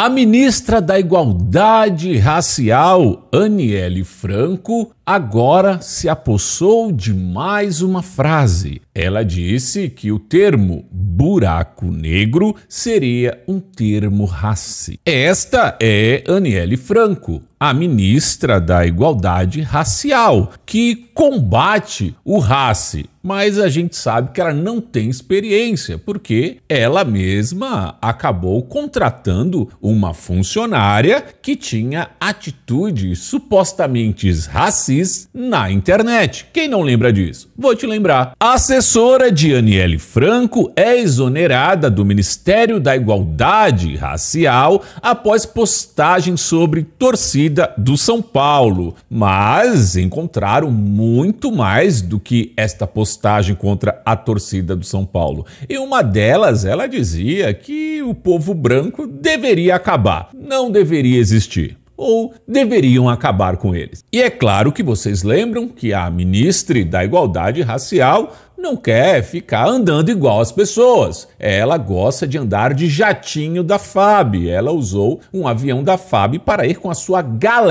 A ministra da Igualdade Racial, Aniele Franco, agora se apossou de mais uma frase. Ela disse que o termo buraco negro seria um termo racista. Esta é Aniele Franco, a ministra da Igualdade Racial, que combate o raci, mas a gente sabe que ela não tem experiência, porque ela mesma acabou contratando uma funcionária que tinha atitudes supostamente racistas na internet. Quem não lembra disso? Vou te lembrar. A assessora de Aniele Franco é exonerada do Ministério da Igualdade Racial após postagem sobre torcida do São Paulo. Mas encontraram muito mais do que esta postagem contra a torcida do São Paulo. E uma delas, ela dizia que o povo branco deveria acabar, não deveria existir ou deveriam acabar com eles. E é claro que vocês lembram que a ministra da Igualdade Racial não quer ficar andando igual as pessoas. Ela gosta de andar de jatinho da FAB. Ela usou um avião da FAB para ir com a sua galera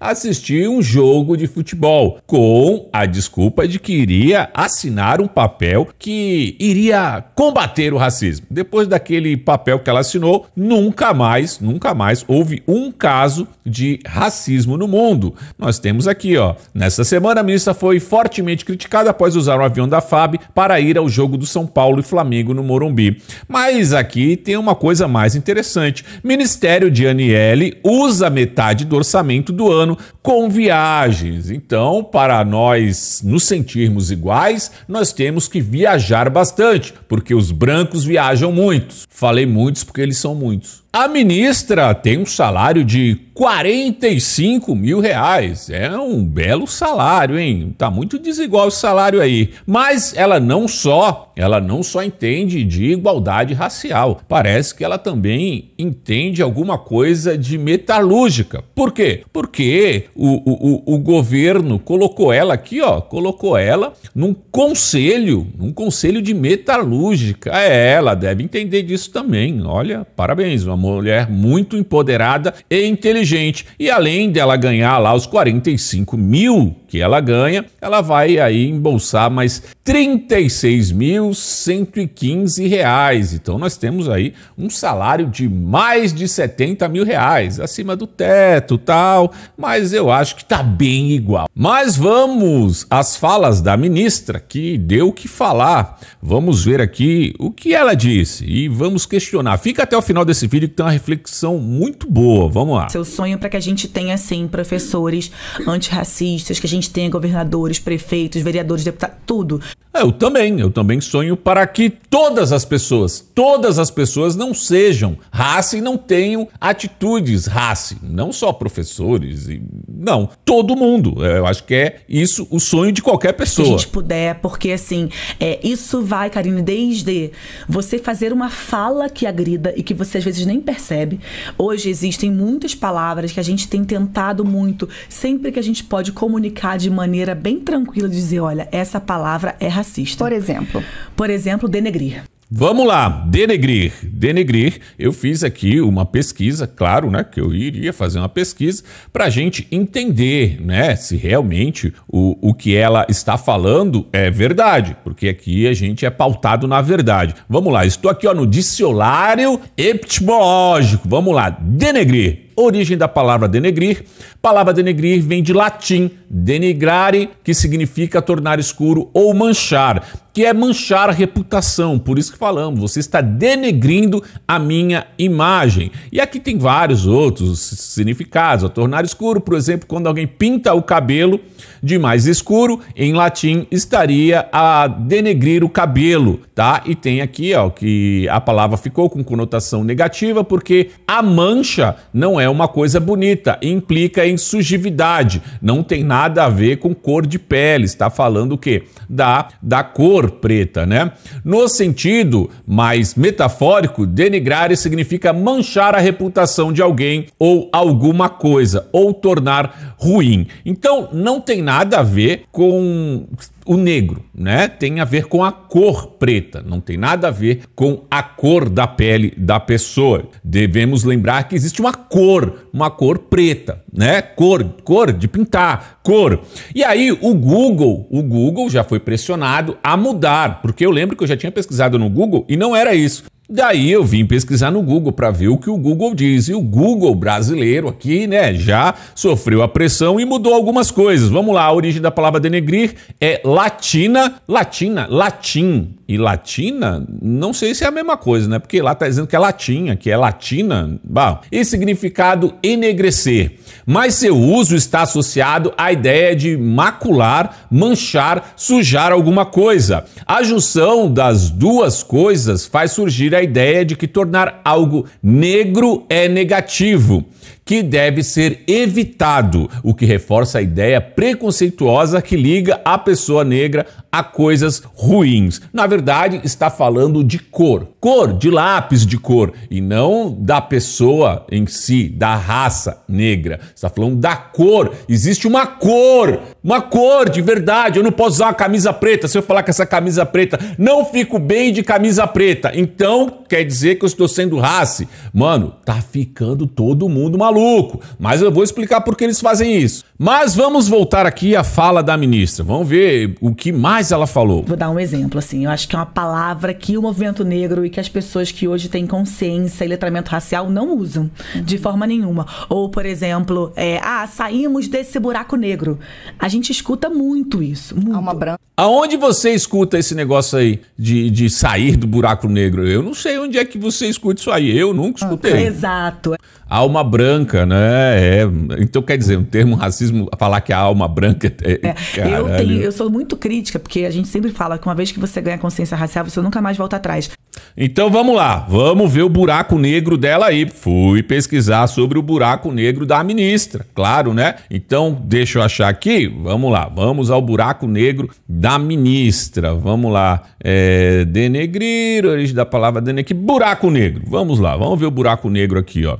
assistir um jogo de futebol, com a desculpa de que iria assinar um papel que iria combater o racismo. Depois daquele papel que ela assinou, nunca mais, nunca mais houve um caso de racismo no mundo. Nós temos aqui, ó, nessa semana a ministra foi fortemente criticada após usar um avião da FAB para ir ao jogo do São Paulo e Flamengo no Morumbi. Mas aqui tem uma coisa mais interessante. Ministério de Aniele usa metade do orçamento do ano com viagens. Então, para nós nos sentirmos iguais, nós temos que viajar bastante, porque os brancos viajam muitos. Falei muitos porque eles são muitos. A ministra tem um salário de 45 mil reais. É um belo salário, hein? Tá muito desigual esse salário aí. Mas ela não só, ela não só entende de igualdade racial. Parece que ela também entende alguma coisa de metalúrgica. Por quê? Porque o, o, o governo colocou ela aqui, ó, colocou ela num conselho, num conselho de metalúrgica. É, ela deve entender disso também. Olha, parabéns, uma mulher muito empoderada e inteligente. E além dela ganhar lá os 45 mil que ela ganha, ela vai aí embolsar mais R$ 36.115. Então nós temos aí um salário de mais de 70 mil reais, acima do teto tal, mas eu acho que tá bem igual. Mas vamos às falas da ministra, que deu o que falar. Vamos ver aqui o que ela disse e vamos questionar. Fica até o final desse vídeo que tem uma reflexão muito boa. Vamos lá. Seu sonho para que a gente tenha, sim, professores antirracistas, que a gente gente tenha governadores, prefeitos, vereadores, deputados, tudo. É, eu também, eu também sonho para que todas as pessoas, todas as pessoas não sejam raça e não tenham atitudes raça, não só professores e não, todo mundo. É, eu acho que é isso o sonho de qualquer pessoa. Se a gente puder, porque assim, é, isso vai, Karine, desde você fazer uma fala que agrida e que você às vezes nem percebe. Hoje existem muitas palavras que a gente tem tentado muito, sempre que a gente pode comunicar de maneira bem tranquila, dizer, olha, essa palavra é racista. Por exemplo. Por exemplo, denegrir. Vamos lá, denegrir. Denegrir, eu fiz aqui uma pesquisa, claro, né, que eu iria fazer uma pesquisa para a gente entender, né, se realmente o, o que ela está falando é verdade, porque aqui a gente é pautado na verdade. Vamos lá, estou aqui ó, no dicionário etimológico. Vamos lá, denegrir origem da palavra denegrir. Palavra denegrir vem de latim denigrare, que significa tornar escuro ou manchar, que é manchar a reputação. Por isso que falamos, você está denegrindo a minha imagem. E aqui tem vários outros significados. A tornar escuro, por exemplo, quando alguém pinta o cabelo de mais escuro, em latim estaria a denegrir o cabelo, tá? E tem aqui, ó, que a palavra ficou com conotação negativa porque a mancha não é é uma coisa bonita, implica em sujividade, não tem nada a ver com cor de pele, está falando o quê? Da, da cor preta, né? No sentido mais metafórico, denigrar significa manchar a reputação de alguém ou alguma coisa, ou tornar ruim. Então, não tem nada a ver com o negro, né? Tem a ver com a cor preta, não tem nada a ver com a cor da pele da pessoa. Devemos lembrar que existe uma cor cor, uma cor preta né? Cor, cor de pintar, cor. E aí o Google, o Google já foi pressionado a mudar, porque eu lembro que eu já tinha pesquisado no Google e não era isso. Daí eu vim pesquisar no Google para ver o que o Google diz. E o Google brasileiro aqui, né, já sofreu a pressão e mudou algumas coisas. Vamos lá, a origem da palavra denegrir é latina, latina, latim. E latina, não sei se é a mesma coisa, né? Porque lá tá dizendo que é latinha, que é latina. Bom, e significado enegrecer mas seu uso está associado à ideia de macular, manchar, sujar alguma coisa. A junção das duas coisas faz surgir a ideia de que tornar algo negro é negativo que deve ser evitado, o que reforça a ideia preconceituosa que liga a pessoa negra a coisas ruins. Na verdade, está falando de cor. Cor, de lápis de cor, e não da pessoa em si, da raça negra. Está falando da cor. Existe uma cor, uma cor de verdade. Eu não posso usar uma camisa preta. Se eu falar que essa camisa preta não fico bem de camisa preta, então quer dizer que eu estou sendo raça, Mano, tá ficando todo mundo maluco maluco, mas eu vou explicar por que eles fazem isso. Mas vamos voltar aqui à fala da ministra. Vamos ver o que mais ela falou. Vou dar um exemplo, assim. Eu acho que é uma palavra que o movimento negro e que as pessoas que hoje têm consciência e letramento racial não usam de forma nenhuma. Ou, por exemplo, é, ah, saímos desse buraco negro. A gente escuta muito isso. Muito. Alma branca. Aonde você escuta esse negócio aí de, de sair do buraco negro? Eu não sei onde é que você escuta isso aí. Eu nunca ah, escutei. exato. Alma branca branca, né? É, então, quer dizer, o um termo racismo, falar que a alma branca é. é, é eu, tenho, eu sou muito crítica, porque a gente sempre fala que uma vez que você ganha consciência racial, você nunca mais volta atrás. Então vamos lá, vamos ver o buraco negro dela aí. Fui pesquisar sobre o buraco negro da ministra, claro, né? Então deixa eu achar aqui. Vamos lá, vamos ao buraco negro da ministra. Vamos lá, é, denegrir, origem da palavra denegrir. Buraco negro. Vamos lá, vamos ver o buraco negro aqui, ó.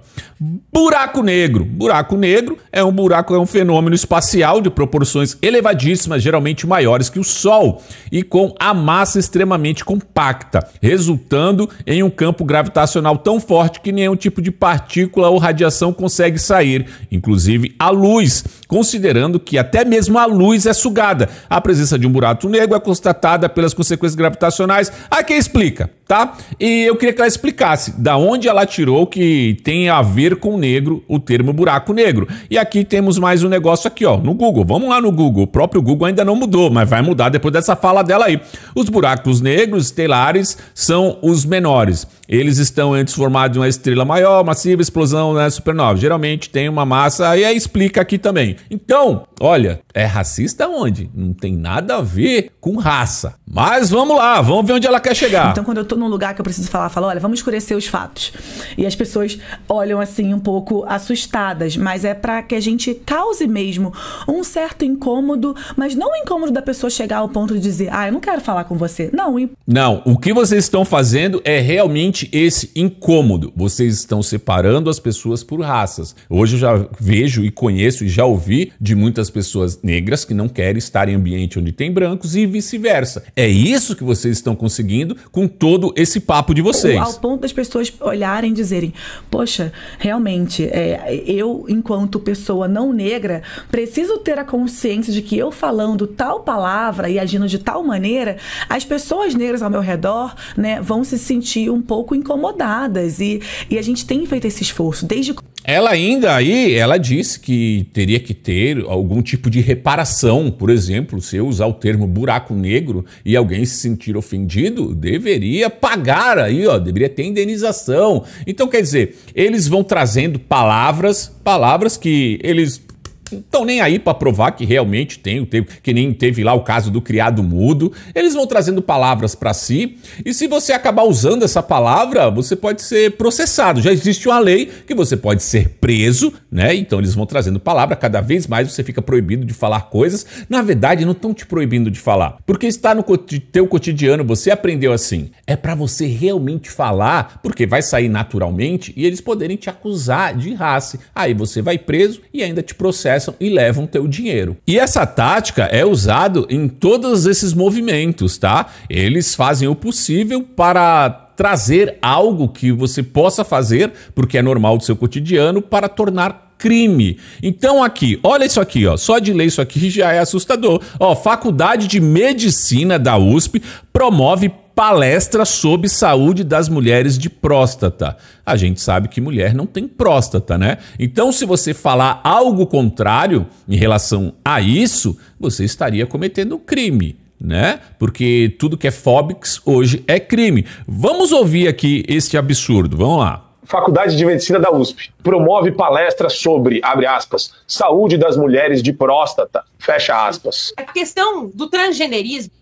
Buraco buraco negro. Buraco negro é um buraco, é um fenômeno espacial de proporções elevadíssimas, geralmente maiores que o Sol, e com a massa extremamente compacta, resultando em um campo gravitacional tão forte que nenhum tipo de partícula ou radiação consegue sair, inclusive a luz, considerando que até mesmo a luz é sugada. A presença de um buraco negro é constatada pelas consequências gravitacionais. Aqui explica, tá? E eu queria que ela explicasse da onde ela tirou que tem a ver com negro o termo buraco negro. E aqui temos mais um negócio aqui, ó, no Google. Vamos lá no Google. O próprio Google ainda não mudou, mas vai mudar depois dessa fala dela aí. Os buracos negros estelares são os menores. Eles estão antes formados de uma estrela maior, massiva, explosão, né, supernova. Geralmente tem uma massa, e aí explica aqui também. Então, olha, é racista onde? Não tem nada a ver com raça. Mas vamos lá, vamos ver onde ela quer chegar. Então, quando eu tô num lugar que eu preciso falar, falo, olha, vamos escurecer os fatos. E as pessoas olham assim um pouco assustadas, mas é para que a gente cause mesmo um certo incômodo, mas não o incômodo da pessoa chegar ao ponto de dizer, ah, eu não quero falar com você. Não. Não, o que vocês estão fazendo é realmente exatamente esse incômodo. Vocês estão separando as pessoas por raças. Hoje eu já vejo e conheço e já ouvi de muitas pessoas negras que não querem estar em ambiente onde tem brancos e vice-versa. É isso que vocês estão conseguindo com todo esse papo de vocês. Ao ponto das pessoas olharem e dizerem: poxa, realmente, é, eu, enquanto pessoa não negra, preciso ter a consciência de que eu falando tal palavra e agindo de tal maneira, as pessoas negras ao meu redor né, vão se sentir um pouco pouco incomodadas. E, e a gente tem feito esse esforço desde. Ela ainda aí, ela disse que teria que ter algum tipo de reparação, por exemplo, se eu usar o termo buraco negro e alguém se sentir ofendido, deveria pagar aí, ó, deveria ter indenização. Então, quer dizer, eles vão trazendo palavras, palavras que eles estão nem aí para provar que realmente tem, que nem teve lá o caso do criado mudo. Eles vão trazendo palavras para si e se você acabar usando essa palavra, você pode ser processado. Já existe uma lei que você pode ser preso, né? Então eles vão trazendo palavra, cada vez mais você fica proibido de falar coisas. Na verdade, não estão te proibindo de falar, porque está no teu cotidiano, você aprendeu assim. É para você realmente falar, porque vai sair naturalmente e eles poderem te acusar de raça. Aí você vai preso e ainda te processa atravessam e levam teu dinheiro. E essa tática é usada em todos esses movimentos, tá? Eles fazem o possível para trazer algo que você possa fazer, porque é normal do seu cotidiano, para tornar crime. Então aqui, olha isso aqui, ó, só de ler isso aqui já é assustador. Ó, Faculdade de Medicina da USP promove palestra sobre saúde das mulheres de próstata. A gente sabe que mulher não tem próstata, né? Então, se você falar algo contrário em relação a isso, você estaria cometendo crime. Né? Porque tudo que é fóbics hoje é crime. Vamos ouvir aqui este absurdo. Vamos lá. Faculdade de Medicina da USP promove palestra sobre, abre aspas, saúde das mulheres de próstata, fecha aspas. A questão do transgenerismo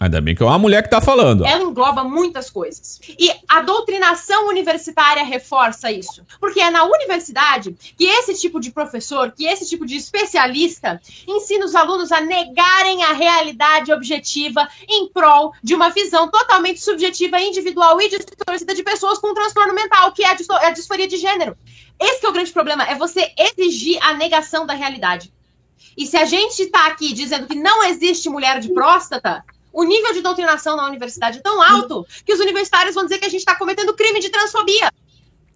Ainda bem que é uma mulher que está falando. Ela engloba muitas coisas. E a doutrinação universitária reforça isso. Porque é na universidade que esse tipo de professor, que esse tipo de especialista, ensina os alunos a negarem a realidade objetiva em prol de uma visão totalmente subjetiva, individual e distorcida de pessoas com um transtorno mental, que é, é a disforia de gênero. Esse é o grande problema, é você exigir a negação da realidade. E se a gente está aqui dizendo que não existe mulher de próstata, o nível de doutrinação na universidade é tão alto que os universitários vão dizer que a gente está cometendo crime de transfobia.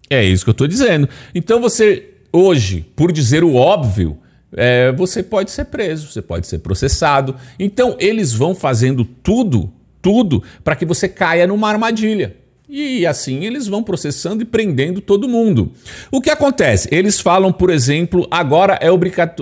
É isso que eu estou dizendo. Então você, hoje, por dizer o óbvio, é, você pode ser preso, você pode ser processado. Então eles vão fazendo tudo, tudo, para que você caia numa armadilha. E assim eles vão processando e prendendo todo mundo. O que acontece? Eles falam, por exemplo, agora é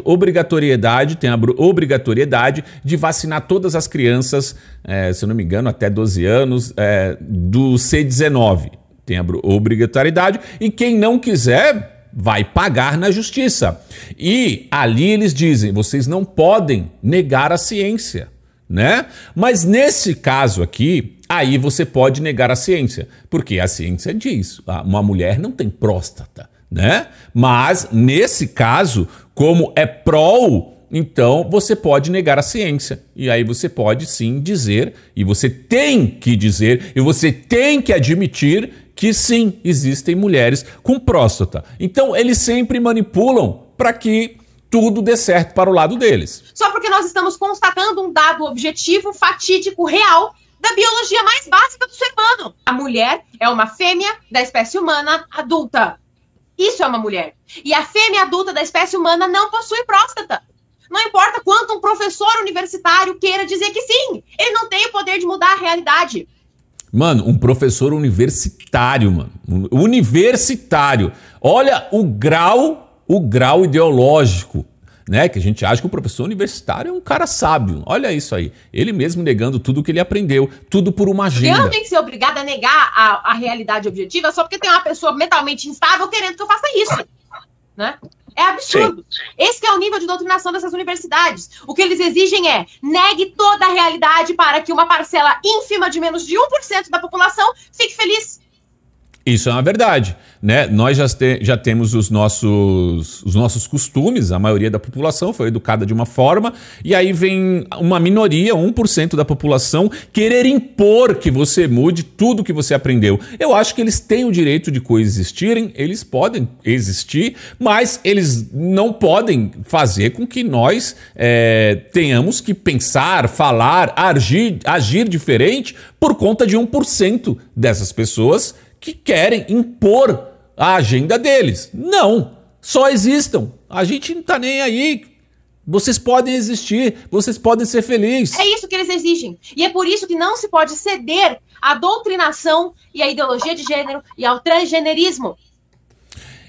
obrigatoriedade, tem a obrigatoriedade de vacinar todas as crianças, é, se eu não me engano, até 12 anos, é, do C19. Tem a obrigatoriedade. E quem não quiser, vai pagar na justiça. E ali eles dizem: vocês não podem negar a ciência. Né? Mas nesse caso aqui, Aí você pode negar a ciência, porque a ciência diz, ah, uma mulher não tem próstata, né? Mas nesse caso, como é prol então você pode negar a ciência. E aí você pode sim dizer, e você tem que dizer, e você tem que admitir que sim, existem mulheres com próstata. Então eles sempre manipulam para que tudo dê certo para o lado deles. Só porque nós estamos constatando um dado objetivo, fatídico, real, da biologia mais básica do ser humano. A mulher é uma fêmea da espécie humana adulta. Isso é uma mulher. E a fêmea adulta da espécie humana não possui próstata. Não importa quanto um professor universitário queira dizer que sim, ele não tem o poder de mudar a realidade. Mano, um professor universitário, mano. Universitário. Olha o grau, o grau ideológico né? Que a gente acha que o professor universitário é um cara sábio. Olha isso aí. Ele mesmo negando tudo o que ele aprendeu, tudo por uma agenda. Eu não tenho que ser obrigada a negar a, a realidade objetiva só porque tem uma pessoa mentalmente instável querendo que eu faça isso. Né? É absurdo. Sim. Esse é o nível de doutrinação dessas universidades. O que eles exigem é negue toda a realidade para que uma parcela ínfima de menos de 1% da população fique feliz. Isso é uma verdade, né? Nós já, te, já temos os nossos, os nossos costumes, a maioria da população foi educada de uma forma, e aí vem uma minoria, 1% da população, querer impor que você mude tudo que você aprendeu. Eu acho que eles têm o direito de coexistirem, eles podem existir, mas eles não podem fazer com que nós é, tenhamos que pensar, falar, agir, agir diferente por conta de 1% dessas pessoas que querem impor a agenda deles. Não, só existam. A gente não está nem aí. Vocês podem existir, vocês podem ser felizes. É isso que eles exigem. E é por isso que não se pode ceder à doutrinação e à ideologia de gênero e ao transgênerismo.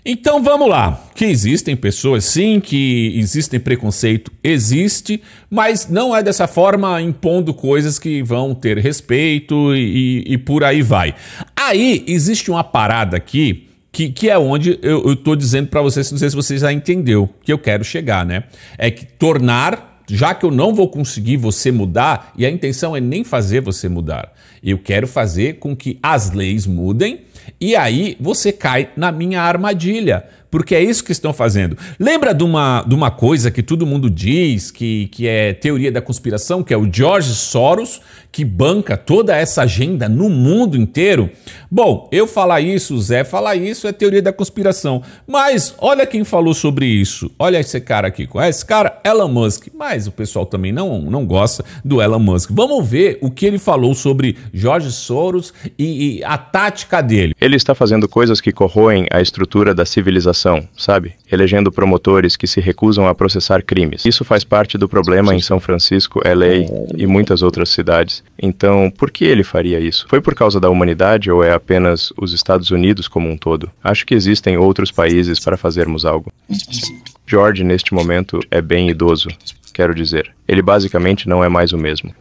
Então vamos lá, que existem pessoas sim, que existem preconceito, existe, mas não é dessa forma impondo coisas que vão ter respeito e, e, e por aí vai. Aí existe uma parada aqui que, que é onde eu estou dizendo para vocês, não sei se você já entendeu, que eu quero chegar, né? É que tornar já que eu não vou conseguir você mudar, e a intenção é nem fazer você mudar, eu quero fazer com que as leis mudem e aí você cai na minha armadilha porque é isso que estão fazendo. Lembra de uma, de uma coisa que todo mundo diz, que, que é teoria da conspiração, que é o George Soros, que banca toda essa agenda no mundo inteiro? Bom, eu falar isso, o Zé falar isso, é teoria da conspiração. Mas olha quem falou sobre isso. Olha esse cara aqui. Qual é esse cara? Elon Musk. Mas o pessoal também não, não gosta do Elon Musk. Vamos ver o que ele falou sobre George Soros e, e a tática dele. Ele está fazendo coisas que corroem a estrutura da civilização corrupção, sabe? Elegendo promotores que se recusam a processar crimes. Isso faz parte do problema em São Francisco, LA e muitas outras cidades. Então, por que ele faria isso? Foi por causa da humanidade ou é apenas os Estados Unidos como um todo? Acho que existem outros países para fazermos algo. George, neste momento, é bem idoso, quero dizer ele basicamente não é mais o mesmo.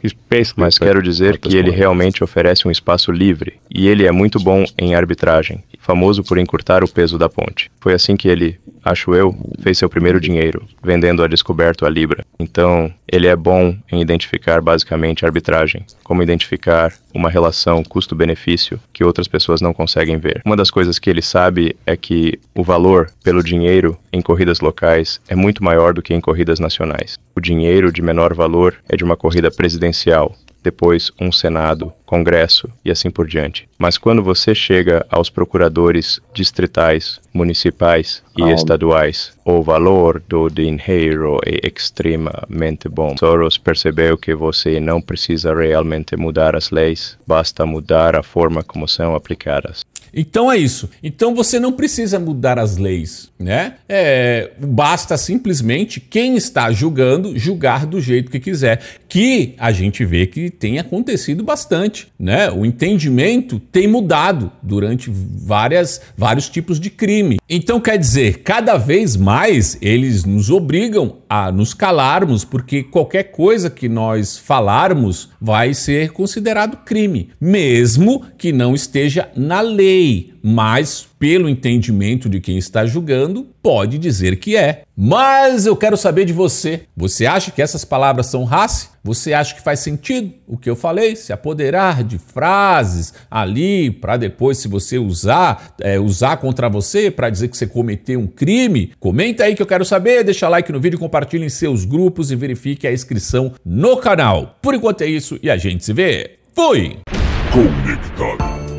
Mas quero dizer que ele realmente oferece um espaço livre, e ele é muito bom em arbitragem, famoso por encurtar o peso da ponte. Foi assim que ele, acho eu, fez seu primeiro dinheiro, vendendo a descoberto a Libra. Então, ele é bom em identificar basicamente arbitragem, como identificar uma relação custo-benefício que outras pessoas não conseguem ver. Uma das coisas que ele sabe é que o valor pelo dinheiro em corridas locais é muito maior do que em corridas nacionais. O dinheiro de menor menor valor é de uma corrida presidencial, depois um Senado, Congresso e assim por diante. Mas quando você chega aos procuradores distritais, municipais e estaduais. O valor do dinheiro é extremamente bom. Soros percebeu que você não precisa realmente mudar as leis, basta mudar a forma como são aplicadas. Então é isso. Então você não precisa mudar as leis, né? É, basta simplesmente quem está julgando julgar do jeito que quiser, que a gente vê que tem acontecido bastante, né? O entendimento tem mudado durante várias vários tipos de crise crime. Então quer dizer, cada vez mais eles nos obrigam a nos calarmos, porque qualquer coisa que nós falarmos vai ser considerado crime, mesmo que não esteja na lei, mas pelo entendimento de quem está julgando, pode dizer que é. Mas eu quero saber de você. Você acha que essas palavras são raça? Você acha que faz sentido o que eu falei? Se apoderar de frases ali para depois, se você usar, é, usar contra você para dizer que você cometeu um crime? Comenta aí que eu quero saber, deixa like no vídeo, compartilhe em seus grupos e verifique a inscrição no canal. Por enquanto é isso e a gente se vê. Fui! Conectado.